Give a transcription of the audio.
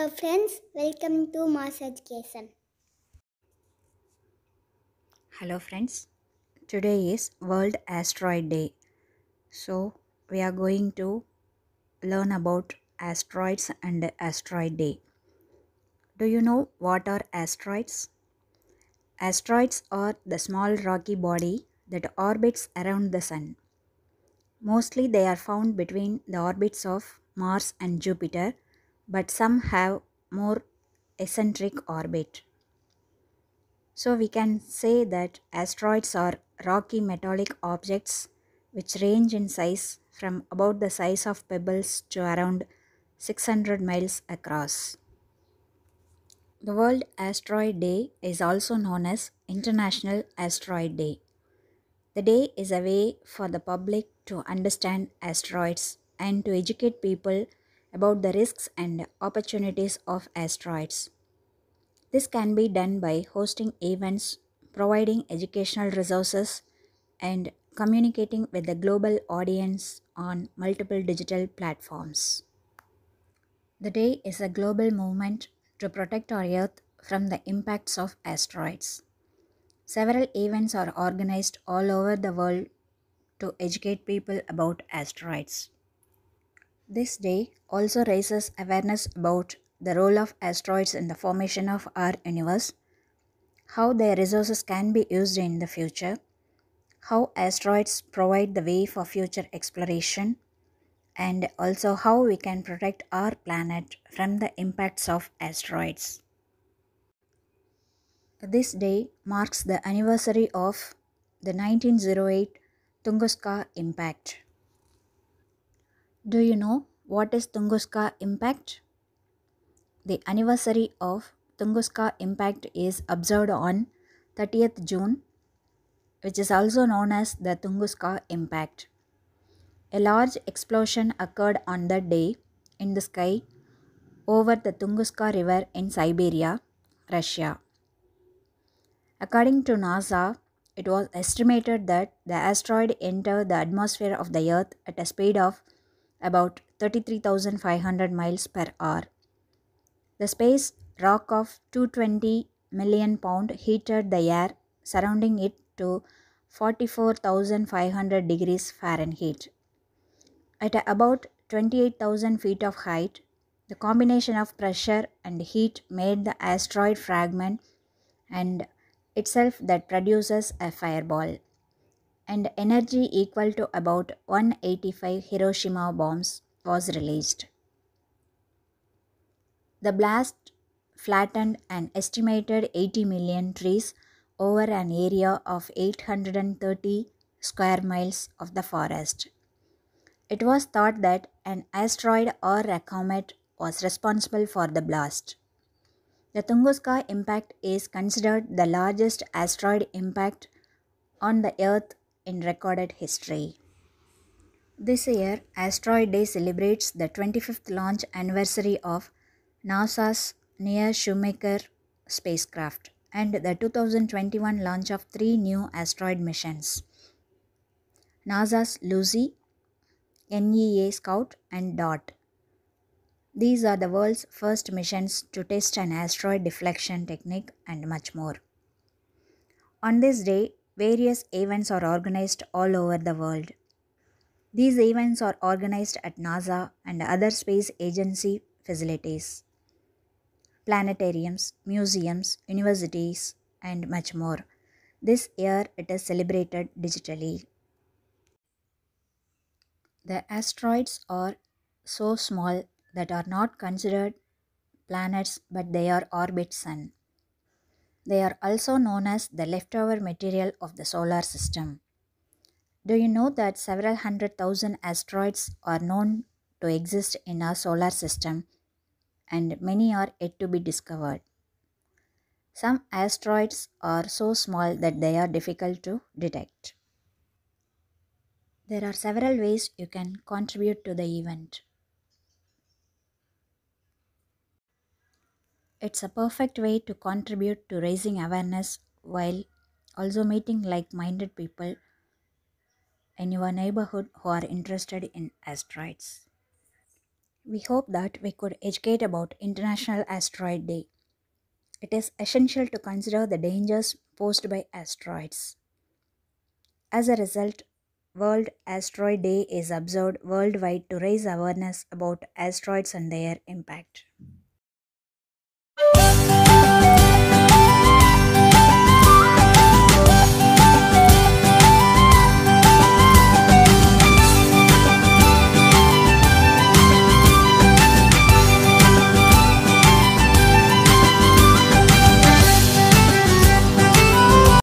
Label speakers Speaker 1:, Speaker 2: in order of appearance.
Speaker 1: Hello friends, welcome to Mass Education. Hello friends, today is World Asteroid Day. So, we are going to learn about asteroids and asteroid day. Do you know what are asteroids? Asteroids are the small rocky body that orbits around the sun. Mostly they are found between the orbits of Mars and Jupiter but some have more eccentric orbit. So we can say that asteroids are rocky metallic objects which range in size from about the size of pebbles to around 600 miles across. The World Asteroid Day is also known as International Asteroid Day. The day is a way for the public to understand asteroids and to educate people about the risks and opportunities of asteroids. This can be done by hosting events, providing educational resources, and communicating with the global audience on multiple digital platforms. The day is a global movement to protect our Earth from the impacts of asteroids. Several events are organized all over the world to educate people about asteroids. This day also raises awareness about the role of asteroids in the formation of our universe, how their resources can be used in the future, how asteroids provide the way for future exploration, and also how we can protect our planet from the impacts of asteroids. This day marks the anniversary of the 1908 Tunguska impact. Do you know what is Tunguska impact? The anniversary of Tunguska impact is observed on 30th June, which is also known as the Tunguska impact. A large explosion occurred on that day in the sky over the Tunguska River in Siberia, Russia. According to NASA, it was estimated that the asteroid entered the atmosphere of the Earth at a speed of about 33,500 miles per hour. The space rock of 220 million pound heated the air surrounding it to 44,500 degrees Fahrenheit. At about 28,000 feet of height, the combination of pressure and heat made the asteroid fragment and itself that produces a fireball and energy equal to about 185 Hiroshima bombs was released. The blast flattened an estimated 80 million trees over an area of 830 square miles of the forest. It was thought that an asteroid or a comet was responsible for the blast. The Tunguska impact is considered the largest asteroid impact on the Earth in recorded history. This year, Asteroid Day celebrates the 25th launch anniversary of NASA's Near Shoemaker spacecraft and the 2021 launch of three new asteroid missions NASA's Lucy, NEA Scout, and DART. These are the world's first missions to test an asteroid deflection technique and much more. On this day, various events are organized all over the world. These events are organized at NASA and other space agency facilities, planetariums, museums, universities, and much more. This year it is celebrated digitally. The asteroids are so small that are not considered planets but they are orbit sun. They are also known as the leftover material of the solar system. Do you know that several hundred thousand asteroids are known to exist in our solar system and many are yet to be discovered? Some asteroids are so small that they are difficult to detect. There are several ways you can contribute to the event. It's a perfect way to contribute to raising awareness while also meeting like minded people in your neighborhood who are interested in asteroids. We hope that we could educate about International Asteroid Day. It is essential to consider the dangers posed by asteroids. As a result, World Asteroid Day is observed worldwide to raise awareness about asteroids and their impact you.